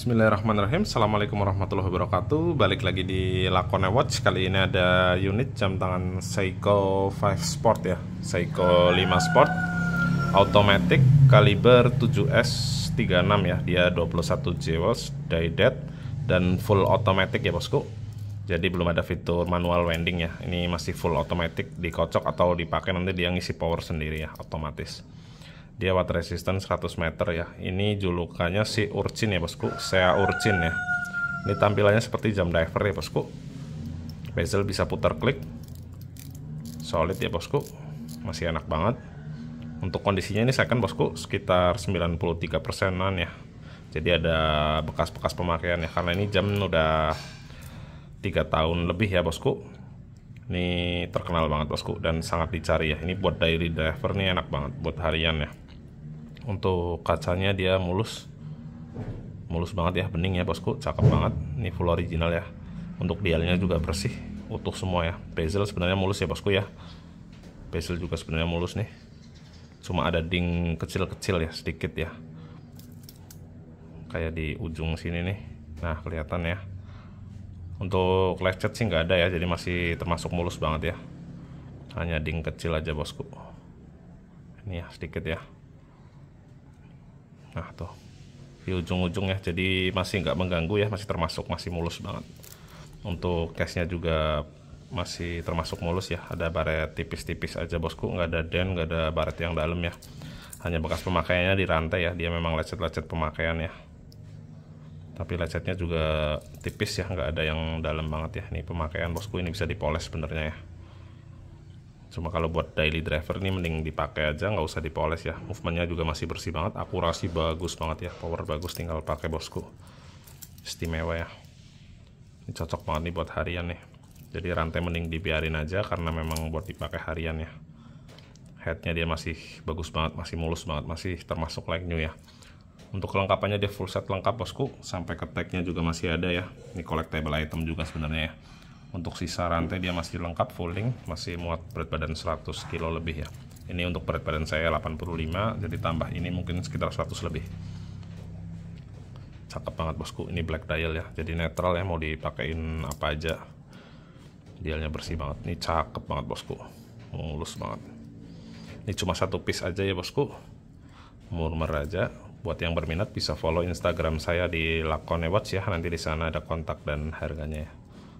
Bismillahirrahmanirrahim Assalamualaikum warahmatullahi wabarakatuh Balik lagi di Lakone Watch Kali ini ada unit jam tangan Seiko 5 Sport ya Seiko 5 Sport Automatic Kaliber 7S36 ya Dia 21 jewels dead Dan full automatic ya bosku Jadi belum ada fitur manual winding ya Ini masih full automatic Dikocok atau dipakai nanti dia ngisi power sendiri ya Otomatis dia water resistance 100 meter ya. Ini julukannya si Urcin ya bosku. saya Urcin ya. Ini tampilannya seperti jam diver ya bosku. Bezel bisa putar klik. Solid ya bosku. Masih enak banget. Untuk kondisinya ini second bosku sekitar 93 persenan ya. Jadi ada bekas-bekas pemakaian ya. Karena ini jam udah tiga tahun lebih ya bosku ini terkenal banget bosku dan sangat dicari ya ini buat daily driver nih enak banget buat harian ya untuk kacanya dia mulus mulus banget ya bening ya bosku cakep banget ini full original ya untuk dialnya juga bersih utuh semua ya bezel sebenarnya mulus ya bosku ya bezel juga sebenarnya mulus nih cuma ada ding kecil-kecil ya sedikit ya kayak di ujung sini nih nah kelihatan ya untuk lecet sih nggak ada ya jadi masih termasuk mulus banget ya hanya ding kecil aja bosku ini ya sedikit ya nah tuh di ujung ujung ya jadi masih nggak mengganggu ya masih termasuk masih mulus banget untuk case nya juga masih termasuk mulus ya ada baret tipis-tipis aja bosku nggak ada dent nggak ada baret yang dalam ya hanya bekas pemakaiannya di rantai ya dia memang lecet-lecet pemakaian ya tapi lecetnya juga tipis ya nggak ada yang dalam banget ya ini pemakaian bosku ini bisa dipoles sebenarnya ya cuma kalau buat daily driver ini mending dipakai aja nggak usah dipoles ya movementnya juga masih bersih banget akurasi bagus banget ya power bagus tinggal pakai bosku istimewa ya ini cocok banget nih buat harian nih jadi rantai mending dibiarin aja karena memang buat dipakai harian ya headnya dia masih bagus banget masih mulus banget masih termasuk like new ya untuk kelengkapannya dia full set lengkap bosku sampai ke tagnya juga masih ada ya ini collectable item juga sebenarnya ya untuk sisa rantai dia masih lengkap full link masih muat berat badan 100 kilo lebih ya ini untuk berat badan saya 85 jadi tambah ini mungkin sekitar 100 lebih cakep banget bosku ini black dial ya jadi netral ya mau dipakein apa aja dialnya bersih banget ini cakep banget bosku mulus banget ini cuma satu piece aja ya bosku murmur aja buat yang berminat bisa follow instagram saya di lakonewatch ya nanti di sana ada kontak dan harganya ya